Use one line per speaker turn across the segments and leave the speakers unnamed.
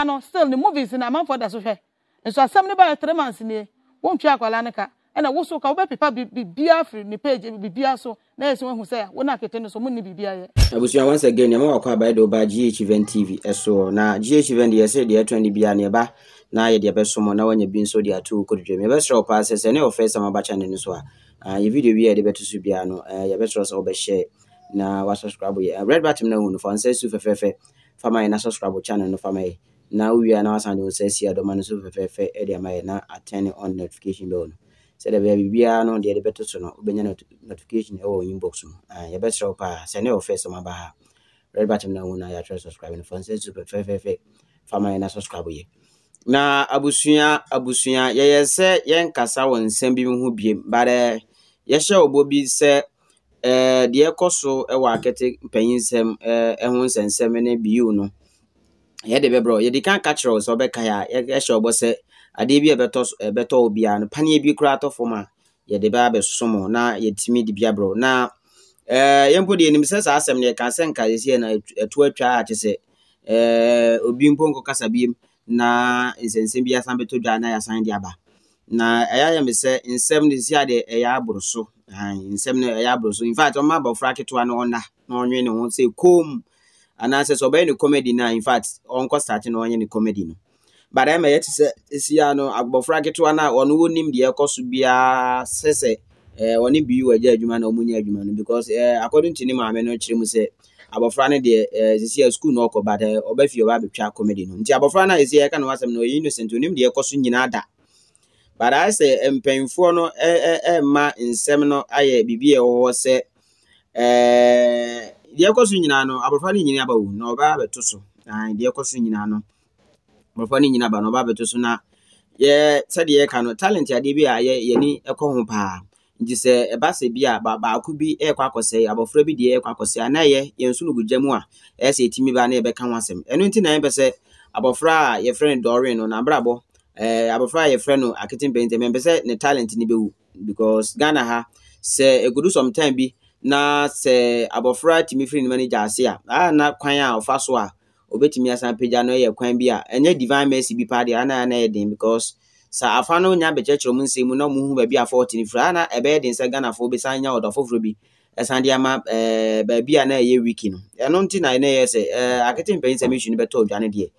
akwadaa no still ne movies na amanfoɔ da so hwɛ nso asɛm ne bɛyɛ three months nie wɔntwi akwadaa no ka ɛna woso ka wobɛpepa bibia firi ne page bibia so na yɛsi wahu sɛ wo no akete no so monni biribia yɛ
abusua once again ɛma wakɔ abaɛ de woba ghvn tv ɛsoɔ na ghvn deɛ yɛsɛ deɛ ɛtɔn de bia ne ɛba na yɛde ɛbɛsom na wanya bi nso de ato wo kɔdodwam yɛbɛserɛ wo paa sɛ sɛ ne ɔfɛ sɛ maba channel no so a yɛ video bi a yɛde bɛto so biara no yɛbɛserɛ sɛ wobɛhyɛ na wasubscribe yɛ red batom no hu no fa nsɛ su fɛfɛɛfɛ fama yɛ na subscribe channel no fama yɛ na wowie a na wasan de wo nsa si adɔma no so fɛfɛɛfɛ de ama yɛ na atɛne on notification bell no sɛdeɛ baabi biara no deɛ de bɛto so no wobɛnya notification ɛwɔ inbox mu yɛbɛserɛ wo paa sɛ ne ɔfɛ sɛm aba red button na hu na yɛatwerɛ subscribe no fa nsa so fɛfɛɛfɛ fama yɛ na subscribe yɛ na abusua abusua yɛyɛ sɛ yɛnkasa wɔ nsɛm bi ho biem bare yɛhyɛ ɔbɔ bi sɛ ɛɛ deɛ ɛkɔ so ɛwɔ akɛte mpanyinsɛm ɛɛ ɛho nsɛnsɛm ne biiw no yɛde bɛbrɛ wo yɛde kan ka kyerɛ wo sɛ wobɛka a yɛhyɛ wɔbɔ sɛ adeɛ bi ɛbɛtɔ wo biara no paneɛ bi koraa atɔ fam a yɛde bɛa bɛsom na yɛtumi de bi abrɛ na eh, yɛmpo deɛ nim sɛ saa asɛm no yɛka sɛ nka sɛsiɛ na ɛto atwa a kye sɛ eh, obi mpo nkɔkasa biam na nsɛnsɛm bi asan bɛtɔ dwa na yɛasan de aba na ɛyɛ ayɛ me sɛ nsɛm no sisi adeɛ ɛyɛ aboro so nsɛm no ɛyɛ aboro so infact ɔma abɔfra ketewa no ɔna na ɔnwe ne ho sɛ kom anaasɛ sɛ ɔbɛyɛ ne comedy no a infact ɔnkɔ starte na ɔnyɛ ne comedy no but ɛma yɛte sɛ ɛsia no agbɔfra ketewa no a ɔno wɔnim deɛ ɛkɔ so biaa sɛ sɛ ɔne bi wagya adwuma na ɔmunya adwuma no because according to ne maame no kyerɛ mu sɛ abɔfra no deɛ sisi a sukuu na ɔkɔ but ɔbɛ fie ɔba abɛtwa comedy no nti abɔfra no a ɛsi ɛka no wasɛm no ɔyɛ innocent onim deɛ ɛkɔ so nyinaa da but ayɛ sɛ mpanyinfoɔ no ɛɛma nsɛm no ayɛ biribi a ɛwɔ hɔ sɛ ɛɛɛ deɛ ɛkɔ so nyinaa no abɔfra no nyinaa ba wu na ɔba abɛto so deɛ ɛkɔ so nyinaa no abɔfra no nyinaa ba na ɔba abɛto so na yɛ sɛdeɛ yɛka no talent adeɛ bi a yɛ yɛni ɛkɔ ho paa nti sɛ ɛba sɛ bi a ba baako bi ɛɛkɔ akɔsɛe abɔfra bi deɛ ɛɛkɔ akɔsɛe anaa yɛ yɛn so nogogya mu a ɛyɛ sɛ ɛtumi ba na yɛbɛka ho asɛm ɛno nti na yɛmpɛ sɛ abɔfra a yɛfrɛ no dɔre no n'abrabɔ ɛɛ abɔfra a yɛfrɛ no akete mpɛntɛm yɛmpɛ sɛ ne talent ne bɛwu because ghana ha sɛ ɛgudu time bi na sɛ abɔfra tumi firi ne ma no gya ase a aa na kwan a ɔfa so a obetumi asan pagya no yɛ kwan bi a ɛnyɛ divine mercy bi paa deɛ ana na yɛ den because sa afa no nya bɛkyerɛkyerɛ mu nsɛm mu na mu hu baabi a fɔɔte ne firi na ɛbɛyɛ den sɛ ghanafoɔ bi san nya ɔdɔ foforɔ bi ɛsan de ama ɛɛ baabi a na ɛyɛ wiki no ɛno nti na ɛna yɛ sɛ ɛɛ akete mpanyinsa mission no bɛtɔ odwa ne deɛ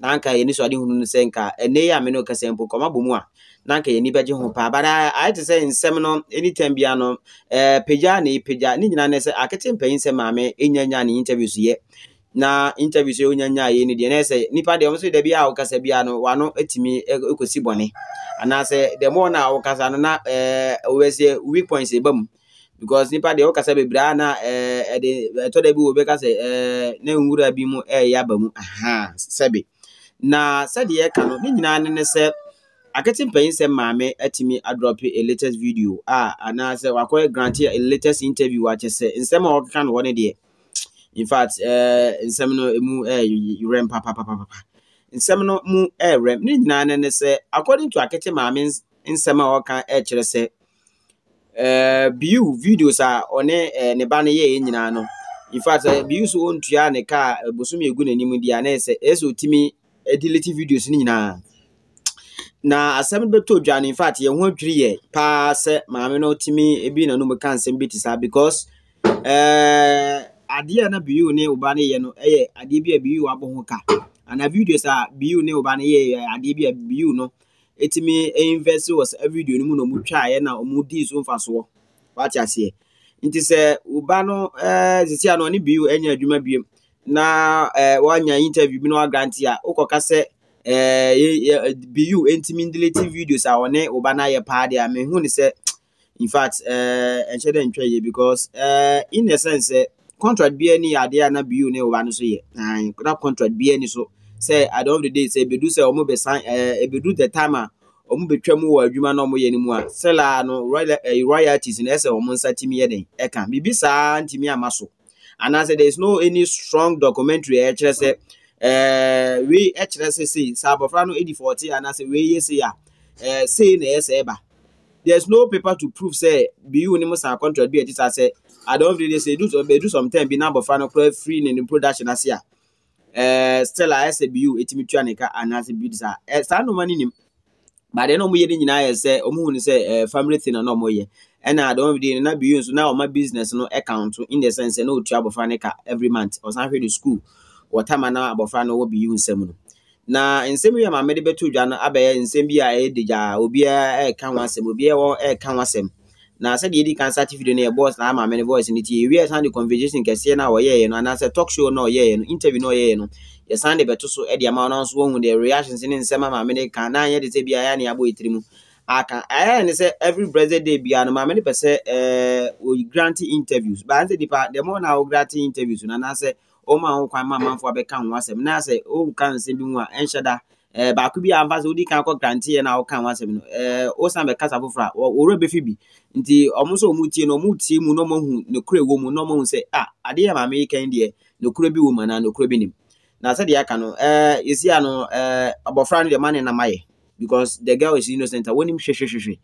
na anka yɛni so ade hunu no sɛ nka ɛnɛ yi a me ne ɔkasa mpo kɔma bɔ mu a na anka yɛni bɛgye ho paa bada ayɛ te sɛ nsɛm no anytime bia no eh, pagya ne pagya ne nyinaa ne sɛ akete mpanyin sɛ maame ɛnyanya ne interview so yɛ na interview so yɛnyanya yɛ ne deɛ na sɛ nipa deɛ ɔmo so da a ɔkasa bia no wano ɛtumi ɛkɔsi e, bɔne anaasɛ deɛ mɔɔ na ɔkasa no na ɛɛ ɔwɛ sɛ weak points ɛba mu because nipa deɛ ɔkasa bebree na ɛɛ e, ɛde e ɛtɔ da bi wɔ bɛka sɛ ɛɛ ne nwura bi mu ɛɛyɛ aba mu ahan sɛbi na sɛdeɛ ɛka no ne nyinaa ne ne sɛ akete mpanyin sɛ maame atumi adrɔpe a latest video a anaasɛ wakɔyɛ grante a latest interview akyɛ sɛ nsɛm a wɔkeka no wɔ ne deɛ in fact ɛɛ uh, nsɛm no emu ɛɛ uh, rɛm papapapapa nsɛm no mu ɛɛrɛm ne nyinaa ne ne sɛ according to akete maame nsɛm a wɔka ɛɛkyerɛ sɛ ɛɛ biu videos a ɔne ɛɛ ne ba no yɛɛ nyinaa no in fact ɛɛ biu so wɔntua ne kaa bosom egu n'anim deɛ anɛ sɛ ɛsɛ otimi delete videos no nyinaa na asɛm no bɛtɔ dwa no infact yɛn ho adwiri yɛ paa sɛ maame no tumi ebi n'anum ka nsɛm bi te saa because ɛɛɛ eh, adeɛ na biu ne ɔba no yɛ no ɛyɛ adeɛ bi a biu abɔ ho ka ana videos a biu ne ɔba no yɛ eh, adeɛ bi a biu no Etimi invest wɔ sɛ eh, video no mu na ɔmo twaeɛ na ɔmo di so mfasoɔ wate aseɛ nti sɛ ɔba no ɛɛɛ sisi ano ɔne biu ɛnyɛ adwuma biem na eh, wanya interview bi na wagrante eh, a wokɔka sɛ bu ntimi ndelete videos a ɔne woba no ayɛ paa deɛ a mehu ne sɛ in fact ɛnhyɛ eh, dɛ ntwa yie because uh, in a sense sɛ contract bia ni adeɛ a na biu ne woba no so yɛ na contract bia ni so sɛ at the end of the day sɛ ebedu sɛ ɔmo bɛsan ɛɛ the time a ɔmo bɛtwa mu wɔ adwuma na ɔmo yɛ ne mu a seller no royalties na ɛsɛ ɔmo nsa timi yɛ den ɛka e biribi saa ntimi ama so anaasɛ there is no any strong documentary a ɛkyerɛ sɛ ɛɛ wei ɛkyerɛ sɛ sei saa abɔfra no edi fɔɔte anaasɛ wei yɛ sei eh, a ɛɛ sei na ɛyɛ sɛ ɛba there is no paper to prove sɛ bii wo ni mo sa contract bi a ti sa sɛ I the end of the day sɛ edu sɛ edu some time bi na abɔfra no kora free ne ne production ase a ɛɛ still a ɛsɛ bii wo etimi tua ne ka anaasɛ bii ti sa ɛɛ saa eh, nneɛma ne nim but ɛna ɔmo yɛ ne nyinaa yɛ sɛ ɔmo hu ne sɛ ɛɛ family thing na na ɔmo yɛ ɛna at the end of the day na bi yi nso na ɔmo business no account. in the sense na otua abɔfra ne ka every month ɔsan hwɛ ne school wɔtama na abɔfra no wɔ bi yi nsɛm no na nsɛm yi a maame de bɛto dwa no abɛyɛ nsɛm bi a ɛyɛ de gya obiara ɛɛka ho asɛm obiara wɔ ɛɛka ho asɛm na sɛdeɛ yɛdi kan sati video no yɛ bɔs na ama mene voice no ti ewie san de conversation kɛseɛ no a ɔyɛɛ no anaasɛ talk show no a ɔyɛɛ no interview no a ɔyɛɛ no yɛsan de bɛto so de ama ɔno nso wɔhu deɛ reactions ne nsɛm a maame ka na anyɛ de sɛ bia yɛ ne abɔ etiri mu aka ɛyɛ ne sɛ every blessed day bia no maame ne pɛ sɛ oyi grant interviews baa sɛ nipa deɛ mo na o grant interviews na na sɛ wɔn a wɔn kwan ma amanfoɔ abɛka ho asɛm na sɛ wɔn ka nsɛm bi mu a ɛnhyɛ da baako bi a nfa sɛ kan yɛ na ho asɛm no ɛɛ foforɔ na wɔn ahu ne wɔ mu na sɛ a adeɛ maame yi kɛn deɛ bi wɔ mu anaa na sɛdeɛ aka no yɛsi no abɔfra no deɛ ma ne nam ayɛ because the girl is innocent a wɔnim hwehwehwehwe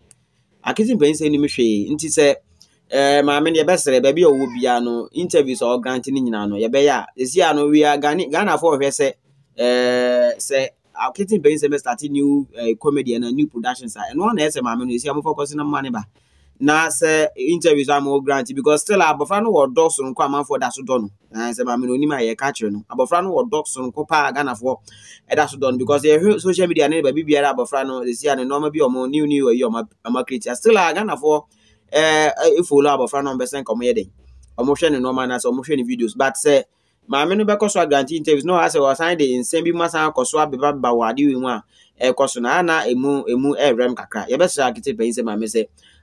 akete mpanyin sɛ nim hwee nti sɛ maame no yɛbɛsrɛ baabi a ɔwɔ biara no interviews a ɔgrante no nyinaa no yɛbɛyɛ a yɛsi a no wia ya ghanafoɔ ɔhwɛ sɛ sɛ akete mpanyin sɛ bɛ start new comedy na new productions a ɛno ara na ɛsɛ maame no na sɛ interview so ama ɔgrant because still abɔfra no wɔ dɔ soronko amanfoɔ da so dɔ no sɛ maame no onim a yɛka kyerɛ no abɔfra no wɔ dɔ paa ghanafoɔ ɛda so dɔ no because yɛhwɛ social media ne baabi biara abɔfra no sɛsi na ne bi ɔmo new new ayi ɔmo ama create still a ghanafoɔ ɛɛ ka ɔmo yɛ den ɔmo hwɛ ne nɔɔma na sɛ ɔmo hwɛ ne videos but sɛ maame no bɛkɔ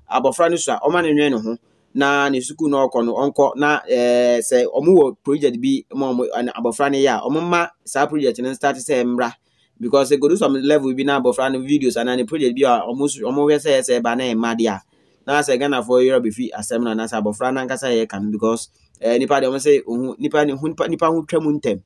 abɔfra no so a ɔma no nwɛn ne ho na ne sukuu no ɔkɔ no ɔnkɔ na ɛɛ eh, sɛ ɔmo wɔ project bi ma ɔmo abɔfra no yɛ a ɔmo ma saa project no start sɛ mmra because ekodu some level bi na abɔfra no videos anaa ne project bi a ɔmo so ɔmo hwɛ sɛ ɛsɛ ba na ɛma deɛ a na sɛ ghanafoɔ yɛrɛ bɛfi asɛm no anaasɛ abɔfra no ankasa yɛ ka because ɛɛ eh, nipa deɛ ɔmo sɛ ohun nipa ne ho nipa nipa ho twɛ mu ntɛm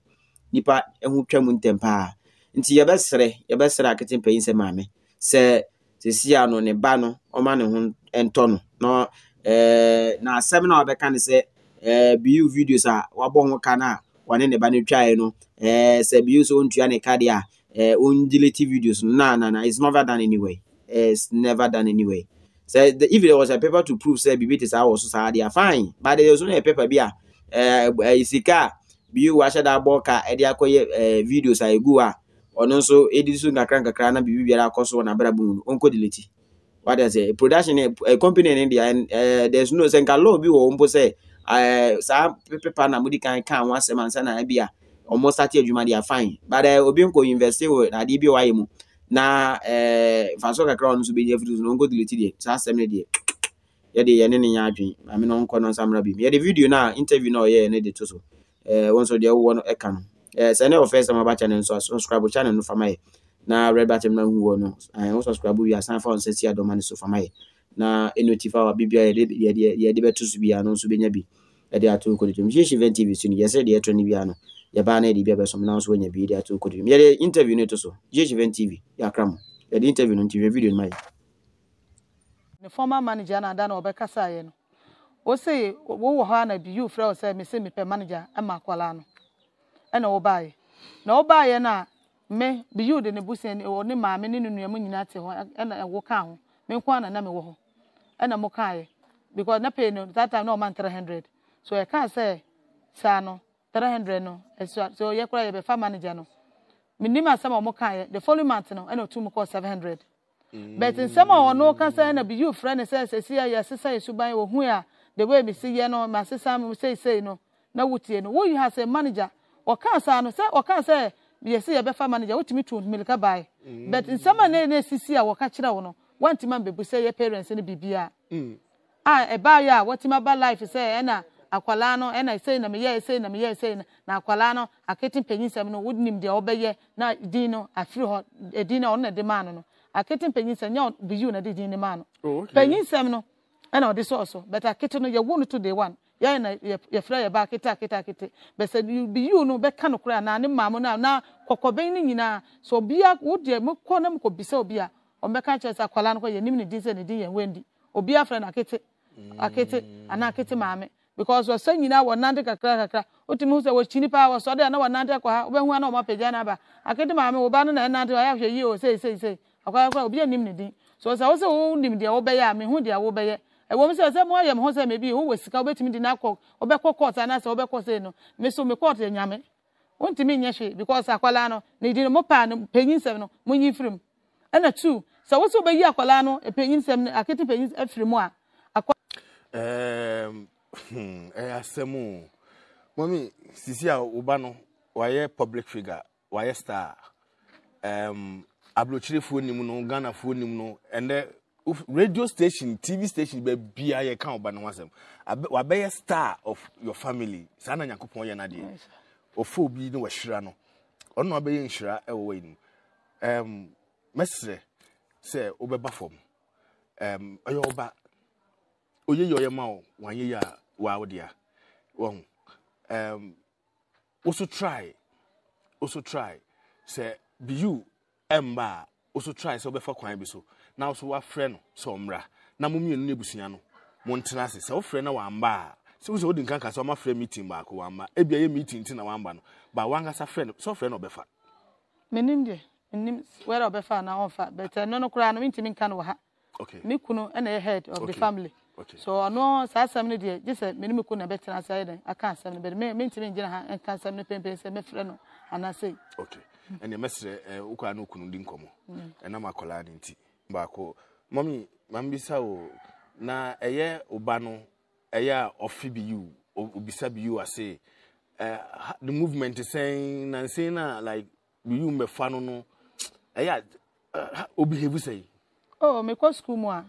nipa ho twɛ mu ntɛm paa nti yɛbɛsrɛ yɛbɛsrɛ akete mpanyin sɛ maame sɛ sɛsi a no ne ba no ɔma ne ho ntɔ no na ɛɛ eh, na asɛm na ɔbɛka ne sɛ ɛɛ eh, biyu videos a wabɔ ho ka no a wɔne ne ba no twaeɛ no ɛɛ eh, sɛ biyu nso ontua ne ka a ɛɛ ondelete videos no na na na it's never done anyway it's never done anyway sɛ the if there was a paper to prove sɛ bibi te saa wɔ so saa deɛ fine but there was no a paper bi a ɛɛ ɛɛ sika a biyu wahyɛ da abɔ ka ɛde akɔyɛ ɛɛ videos a egu a ɔno nso ɛdi so nkakrankakra na biribi biara akɔ so wɔ n'abrabɔ mu no ɔnkɔ deleti wade sɛ eh, production ɛ eh, eh, company ne deɛ ɛ there's no sɛ nka law bi wɔ wɔn mpo sɛ ɛɛ saa pepa na mudi kan kan wɔn asɛm ansa na ebi a wɔn start adwuma deɛ fine but ɛ obi nkɔ university wɔ adeɛ bi wɔ ayɛ mu na ɛɛ nfaso kakra wɔn nso bɛ di afiri so na ɔnkɔ deleti deɛ saa asɛm ne deɛ yɛde yɛne ne nya adwene maame no nkɔ no nsamra bi yɛde video na interview na a ɔyɛɛ ne de to so ɛɛ wɔn nso deɛ ɛwɔ no ɛka sɛ ɛnɛ wɔfɛ sɛ maba channel nso subscribe channel no fama na red button na no wo subscribe wie asan fa si adɔma no so na ɛnotifa wa bibia yɛde bɛto so biaa no nso bɛnya bi ɛde ato vɛn tv so yɛsɛ deɛ ɛtɔ no bia no yɛbaa no na nso bi ato yɛde interview no so vɛn tv yɛakra mo yɛde interview no nti video no ma yɛ
ne former manager na ada na no hɔ ɛna wɔbaeɛ na wɔbaeɛ no a me biyu de ne busia ne wɔ ne maame ne ne nua mu nyinaa te hɔ ɛna ɛwɔ kaa ho me nko ara na me wɔ hɔ ɛna mo kaeɛ because na pay no that time na ɔman three hundred so ɛkaa sɛ saa no three hundred no ɛso so yɛ kora yɛ bɛ fa manager no me nim asɛm a ɔmo kaeɛ the following month no ɛna otu mu kɔ seven hundred but nsɛm a ɔno kasa ɛna biyu frɛ ne sɛ sɛsi a yɛasesa esuban wɔ hu a the way bi si yɛ no ma sesa mu seisei no na wotie no woyi ha sɛ manager ɔka saa no sɛ ɔka sɛ yɛsi yɛbɛfa manager wotumi tu mirika bae mm. but nsɛm a ne ne sisi a wɔka kyerɛ wo no wantumi ambebu sɛ yɛ parents no biribia mm. a ɛbaayɛ a wɔtumi aba life sɛ ɛna akwalaa no ɛna ɛsɛyi na meyɛ ɛsɛyi na meyɛ ɛsɛyi na na akwalaa no akete mpanyinsɛm no wonim deɛ ɔbɛyɛ na din no afiri hɔ edin eh, no ɔno na ɛde maa no no akete mpanyinsɛm nyɛ biyu na ɛde din no maa no oh, panyinsɛm no ɛna ɔde sɔɔso but akete no yɛ wo no to day one yɛn na yɛfrɛ yɛ ba akete akete akete bɛsɛ biyu no bɛka no koraa na ne maamu na na kɔkɔbɛn ne nyinaa so obia wo deɛ mo kɔ na mo kɔ bisa obi a ɔmɛka kyerɛ sɛ akwadaa no kɔ yɛn nim ne din sɛ ne din yɛn wɛndi obi afrɛ no akete akete anaa akete maame because ɔsɛ nyinaa wɔ nante kakra kakra wotumi hu sɛ wɔkyi nipa a wɔsɔ de a na wɔnante akɔ ha wobɛhu a na wɔn apagya no aba akete maame wo ba no na ɛnante ɔyɛ ahwɛ yie o seesei sei akwadaa koraa obi anim ne din so sɛ wosɛ wo nim deɛ wobɛyɛ a mehu deɛ wobɛyɛ ɛwɔ mu sɛ sɛ mo ayɛ mo ho sɛ mebi wowɔ sika wobɛtumi de nakɔ wobɛkɔ court anaasɛ wobɛkɔ sɛ no me so me court anyame wontumi nyɛ hwee because akwalaa no ne di no mo paa no panyin sɛm no monyi firi mu ɛna two sɛ wo sɛ wobɛyi akwalaa no panyin sɛm no akete panyin afiri mu a akɔ
ɛɛ asɛm mami sisi a woba no wayɛ public figure wayɛ star um, abrokyirifoɔ nim no ghanafoɔ nim no ɛnɛ radio station tv station baabi a yɛka ɔba no ho asɛm wabɛyɛ star of your family saa na nyankopɔn yɛ no adeɛ ɔfo obi ne wɔahyira no ɔno na wabɛyɛ nhyira ɛwɔ wɔ anim um, mɛserɛ sɛ wobɛba fam um, ɔyɛ ɔba ɔyɛ yɛ ɔyɛ ma wo wanyɛ yɛ a waa wɔho um, woso try woso try sɛ biyu ɛmba a nso try sɛ wobɛfa kwan bi so na nso wafrɛ no sɛ ɔmmra na mo mmienu no abusua no montena ase sɛ wofrɛ na wamba a sɛ wo sɛ wodi nka ka sɛ ɔmafrɛ meeting baako wamba ebia yɛ meeting nti na wamba no ba wankasa frɛ no sɛ ɔfrɛ na ɔbɛfa
menim deɛ menim wɛrɛ ɔbɛfa anaa ɔmfa but ɛno eh, no koraa no mentimi nka no wɔ ha me kunu ɛna yɛ head of the family Okay. so ɔno saa asɛm no deɛ gye sɛ mene me na ɛbɛtena ase ayɛ dɛn aka asɛm no bɛde mentimi ngyina ha nka asɛm no pɛmpɛn sɛ mɛfrɛ no anaasɛ okay.
ɛnna mɛsrɛ ɛ eh, wokɔ eh, okunu kunu di nkɔmɔ ɛnam akɔlaa ne nti baako mami maame o na ɛyɛ ɔba no ɛyɛ a ɔfi bi yiw obisa bi yiw ase eh, the movement sɛn na nsɛn na like bi yiw mbɛfa no oh, no ɛyɛ a obi hebu sɛn. o mekɔ sukuu
mu a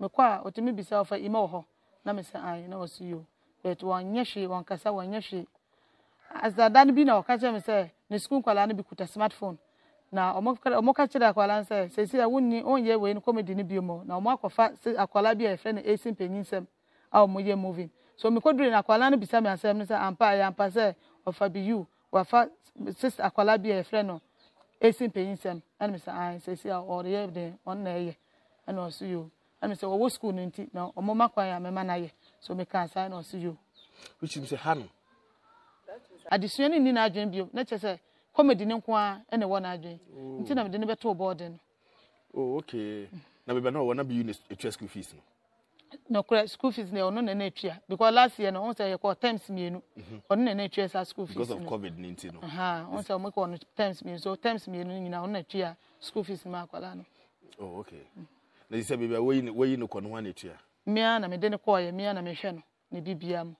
mekɔ a otumi bisa ɔfɛ ima wɔ hɔ na mesɛ ayi na wɔsi yi o but wɔn nyɛ hwee wɔn kasa wɔn nyɛ hwee asadan bi na ɔka kyerɛ mi sɛ. ne sukuu nkwadaa no bi kuta smartphone na ɔmo ka kyerɛ akwadaa no sɛ sɛsi a wonni onyɛ wei no comedy no bio mu na ɔmo akɔfa akwadaa bi a yɛfrɛ no esi mpanyin nsɛm a ɔmo yɛ movie so mi kodure na akwadaa no bisa mi asɛm no sɛ ampa ayɛ ampa sɛ ɔfa bi yiw wafa sis akwadaa bi a yɛfrɛ no esi mpanyin nsɛm ɛna mi sɛ ayi sɛsi a ɔreyɛ de ɔno na ɛyɛ ɛna ɔso yiw ɛna mi sɛ wɔwɔ sukuu no nti na ɔmo ma so mi ka
which means ha no
adesua no nni n'adwene bio na kyerɛ sɛ comedy ne nko ara ɛna ɛwɔ n'adwene oh. nti na mede no bɛtoo bɔɔde no
oh okay na bebe na ɔwɔ na bi uni etua school fees no.
nɔkura school fees na ɔno na na etua because last year no ɔn sɛ yɛkɔ terms mienu mhm. ɔno na na etua saa school fees no because of
covid ni nti no
ɔn sɛ ɔmo kɔ ɔno terms mienu so terms mienu nyinaa ɔno na etua school fees ma akwadaa no.
oh okay na yi sɛ bebe woyi no kɔ no ho na etua.
mmea na mede no kɔɔ yɛ mmea na mehwɛ no na ebi mu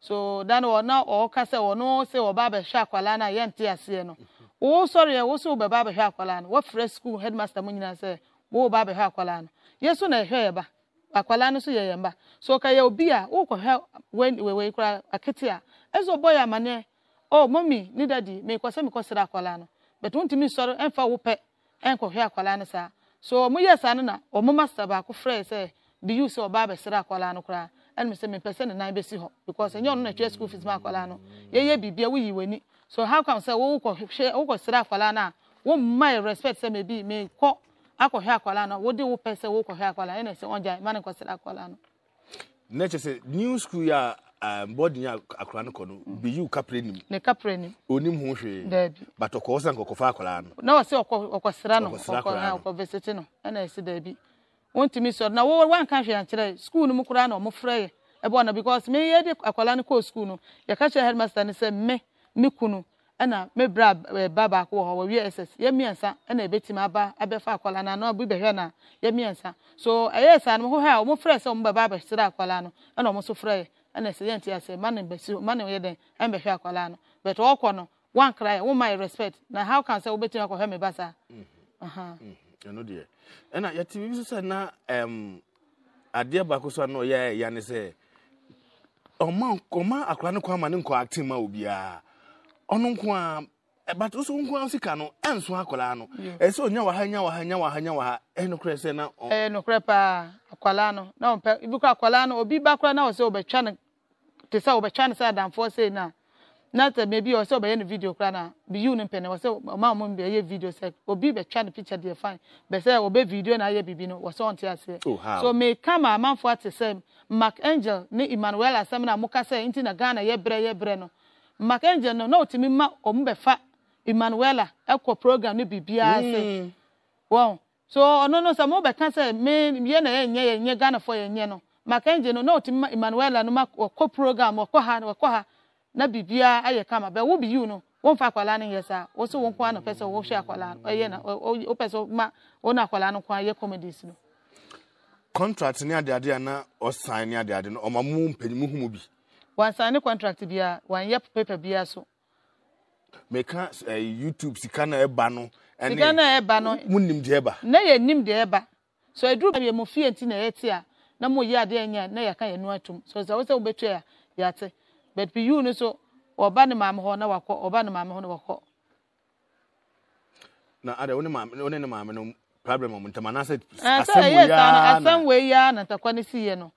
so dani wɔ na ɔka sɛ wɔn sɛ wɔba abɛhwɛ akwadaa no a yɛn te aseɛ no wɔn sɔre yɛ wɔn sɛ wɔbɛba abɛhwɛ akwadaa no wɔfrɛ sukuu headmaster mu nyinaa sɛ wɔba abɛhwɛ akwadaa no yɛn so na ɛhwɛ yɛ ba akwadaa no so yɛ yɛn ba so ɔka yɛ obi a wɔkɔhwɛ wɛn wɛwɛ kura akete a ɛsɛ ɔbɔ yɛ amaneɛ ɔ mɔmi ne dadi mekɔ sɛ mekɔ srɛ akwadaa no bɛtɛ ntumi sɔre ɛnfa wopɛ ɛnkɔhwɛ akwadaa no saa so ɔmo yɛ saa no na ɔmo master baako frɛ sɛ de use ɔba abɛsrɛ akwadaa no koraa ɛna sɛ mepɛ sɛ ne nan bɛsi hɔ because ɛnyɛ ɔno na ɛtwerɛ school fees ma akwadaa no yɛyɛ biribi a woyi w'ani so how come sɛ wokɔ hwɛ wokɔ srɛ akwadaa no a womma yɛ respect sɛ maybe mekɔ akɔhwɛ akwadaa no wode wo pɛ sɛ wokɔ hwɛ akwadaa ɛna sɛ ɔngya ma ne kɔ srɛ akwadaa no
na kyerɛ sɛ new school yi a bɔden a akwadaa no kɔ no mm. biyi wo kapra nim
ne kapra nim
ɔnim ho hwee daabi but ɔkɔɔ sɛ nkɔkɔfa akwadaa no
na ɔsɛ ɔkɔsra no ɔkɔ visit no ɛna ɛsi daabi wontumi sɔrɔ na wɔwɔ wanka hwɛ ankyerɛ sukuu no mu koraa na ɔmofrɛ yɛ ɛbɔ na because me yɛ de akwadaa no kɔɔ sukuu no yɛka kyerɛ headmaster no sɛ me me kunu ɛna uh, me bra ba baako wɔ hɔ wɔ wia ss yɛ mmiɛnsa ɛna ebetumi aba abɛfa akwadaa no anaa bi bɛhwɛ na yɛ mmiɛnsa so ɛyɛ saa no ho ha a ɔmofrɛ sɛ ɔmobɛba abɛsrɛ akwadaa no ɛna ɔmo so frɛ yɛ ɛna sɛ yɛnte asɛ ma ne bɛsi hɔ yɛ dɛn ɛmbɛhwɛ akwadaa no but ɔkɔ no One cry. One oh, my respect na how can sɛ wobɛtumi akɔhwɛ me ba saa
mm-hmm. uh-huh. mm-hmm. ɛno deɛ ɛna yɛte biribi so sɛ na um, adeɛ baako so a na ɔyɛ ya ne sɛ ɔma ɔma akora no kwan ma ne nkɔ acting ma obiara ɔno nko a but nso nko a sika no ɛnso akwaraa no ɛsɛ onya wɔ ha nya wɔ ha nya wɔ ha nya ha sɛ na
ɔ. paa akwaraa no na ɔmpɛ ibi akwaraa no obi ba na ɔsɛ ɔbɛtwa no te sɛ ɔbɛtwa sɛ adamfoɔ sɛ na na sɛ maybe ɔsɛ ɔbɛyɛ no video koraa na biyu no mpɛ na wɔsɛ ɔma ɔmo mbɛ yɛ video sɛ obi bɛtwa no picture deɛ fine bɛsɛ ɔbɛ video na ayɛ bibi no wɔsɛ ɔnte aseɛ oh, so meka ma amanfoɔ ate sɛ mark angel ne emmanuel asɛm no a moka sɛ nti na ghana yɛbrɛ yɛbrɛ no mark angel no na ɔtumi ma ɔmo bɛfa emmanuela ɛkɔ program no biribiara sɛ wɔn so ɔno no sɛ mo bɛka sɛ me yɛ na yɛnyɛ yɛnyɛ ghanafoɔ yɛnyɛ no mark angel no na ɔtumi ma emmanuela no ma ɔkɔ program ɔkɔ ha ɔkɔ ha na biribiara ayɛ kama bɛ wo bi yiw no wɔmfa akwadaa no yɛ saa wɔsɛ wɔn kwan na pɛ sɛ wɔhwɛ akwadaa no ɛyɛ na wɔpɛ sɛ ma wɔn akwadaa no kwan yɛ comedies no.
contract ne adeade a na ɔsan ne adeade no ɔma mu mpanyin mu humu bi. wansan ne
contract biara wanyɛ paper biara so.
meka ɛɛ eh, youtube sika na ɛba no. sika na ɛba no mu nim deɛ ɛba.
na yɛ nim deɛ ɛba so eduru baabi emu fie nti na yɛ ti a na mo yɛ adeɛ nyɛ na yɛ ka yɛ nu atum so sɛ wosɛ wobɛtua yɛ ate but PU no so ɔba ah, ni maame hɔ na wakɔ ɔba ni maame hɔ na wakɔ.
na ada wo ne maame wo ne ne maame no problem ɔmo ntɛm anaasɛ asɛm wo yaa na asɛm
wo yaa na ntakwa ne si yɛ no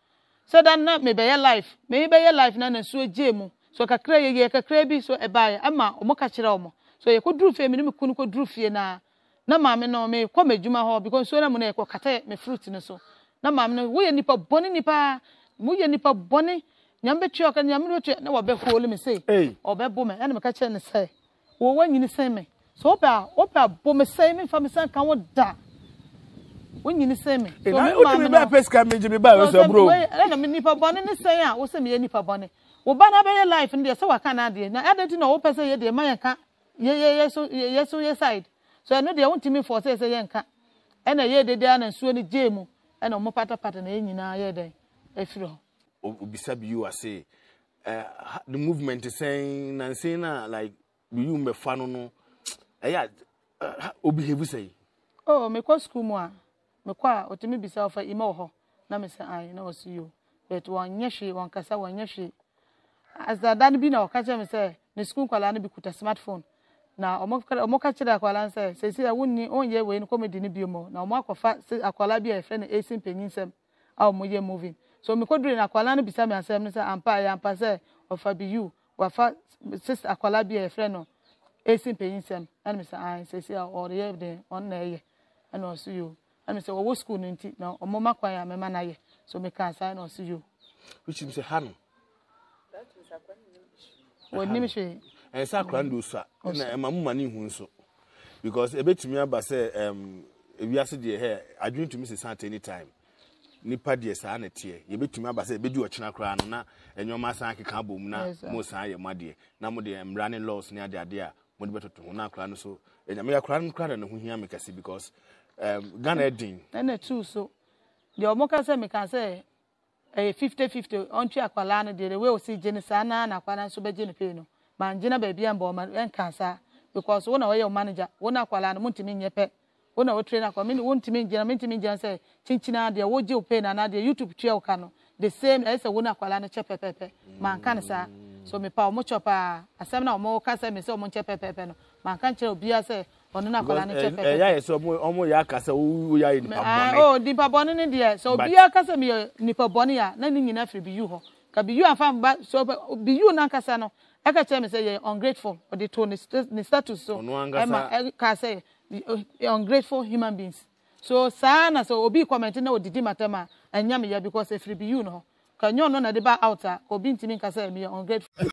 sɛ dan na mɛ bɛyɛ life mɛ yi bɛyɛ life na na nsuo gye mu so kakra yɛ yɛ kakra bi so ɛbaayɛ e ama ɔmo ka kyerɛ ɔmo so yɛ kɔ duru fie mi ne mi kunu kɔ duru fie na na maame no mɛ kɔ mɛ dwuma hɔ because nsuo na mu na yɛ kɔ kata mɛ fruit no so na maame no woyɛ nipa bɔnne nipa woyɛ nipa bɔnne nyame bɛtua ka nyame bɛtua na wɔbɛ hooli mi se ɔbɛ bo mi ɛna mi ka kyerɛ ne sɛ wɔ wɔ nyini sɛn mi so wopɛ a wopɛ a bo mi sɛn mi nfa mi sɛn kan wo da wo nyini sɛn mi. ɛna o de mi bɛ
pɛ sika mi jimi ba yɛ sɛ buro.
ɛna mi nipa bɔnne ne sɛn a wosɛ mi yɛ nipa bɔnne wo ba na bɛyɛ life ne deɛ sɛ waka na adeɛ na ɛna ti na wopɛ sɛ yɛ deɛ ma yɛ ka yɛ yɛ yɛ so yɛ yɛ so yɛ side so ɛno deɛ wontumi fɔ sɛ sɛ yɛ nka ɛna yɛ dede ana nsuo ne gyeemu ɛna ɔmo patapata na yɛ nyinaa yɛ dɛ efiri
obisa bi yiwa eh, se the movement sɛn na nsɛn na like bi yiwu mbɛfa no no ɛyɛ eh, eh, a obi hebu sɛn.
o oh, mekɔ sukuu mu a mekɔ a otumi bisa ɔfɛ ima wɔ hɔ na mesɛ ayi na wɔsi yi but wɔn nyɛ hwee wɔn kasa wɔn nyɛ hwee asadan bi na ɔka kyerɛ me sɛ ne sukuu nkwadaa no bi kuta smartphone na ɔmo ka kyerɛ akwadaa nsɛ sɛsi a wonni onyɛ wei no kɔmɛdi no bio mu na ɔmo akɔfa akwadaa bi a yɛfrɛ e no esi mpanyin nsɛm a ɔmo e e yɛ moving so mekɔduru na akwala no bisa me asɛm no sɛ ampa ɛyɛ eh, ampa sɛ ɔfa bi you wafa sis akwala bi a yɛfrɛ no ɛsi mpanyin sɛm ɛne me sɛ ae ah, sɛsi a ɔreyɛ den ɔno na ɛyɛ ɛna ɔso yo ɛne sɛ wɔwɔ sukuu no nti na ɔmoma kwan a mɛma no ayɛ so mekaa saa ɛna ɔso yo
wokyim sɛ ha no wɔnim hwee ɛyɛ sɛ akwara no de ɔsu a na ɛma moma no ihu nso because ɛbɛtumi aba sɛ ewiase deɛ hɛ adwene tumi sesa at any time nipa deɛ saa ne teɛ yɛbɛtumi aba sɛ yɛbɛdi ɔkyena koraa no na ɛnyɔma san keka abɔ mu na mo san yɛ mo adeɛ na mo deɛ mmara ne laws ne adeadeɛ a mode bɛtoto ho na akoraa no so ɛnyame akoraa no koraa da ne ho hia me kɛse because um, ghana ɛdin ɛna tu so deɛ
ɔmoka sɛ meka sɛ ɛyɛ fifty fifty ɔntwe akwalaa no deɛ wei osi gye ne saa naa na akwalaa nso bɛgye ne pei no mangyina baabi a mbɔ ɔma saa because wo na ɔyɛ wo manager wo na akwalaa no montumi nyɛ pɛ wo na wotire na kɔ mi wontumi gyina mi ntumi gyina sɛ kyinkyin adeɛ wogye wo pain anaa deɛ youtube tua wo no the same ɛyɛ sɛ wo na akwadaa no kyɛ pɛpɛpɛ manka ne saa so mepa ɔmo kyɛ paa asɛm na ɔmo ka sɛ me sɛ ɔmo nkyɛ pɛpɛpɛ no manka nkyerɛ obiara sɛ ɔno na akwadaa no kyɛ pɛpɛpɛ ɛyɛ ayɛ
sɛ ɔmo ɔmo yɛ aka sɛ wo yɛ ayɛ nipa bɔne
o nipa bɔne ne deɛ sɛ obiara ka sɛ meyɛ nipa bɔne a na ni nyinaa firi bi yu hɔ ka bi yu afa ba so bi yu nankasa no ɛka kyerɛ me sɛ yɛ ungrateful ɔde to ne so ɛma ɛka eh, Uh, ungrateful human beings so saa na sɛ obi kɔmɛnti na odidi matam a ɛnyameyɛ because efiri bi yiw no hɔ kanyɔn no na de ba out a obi ntumi nkasa ɛmi yɛ ungrateful.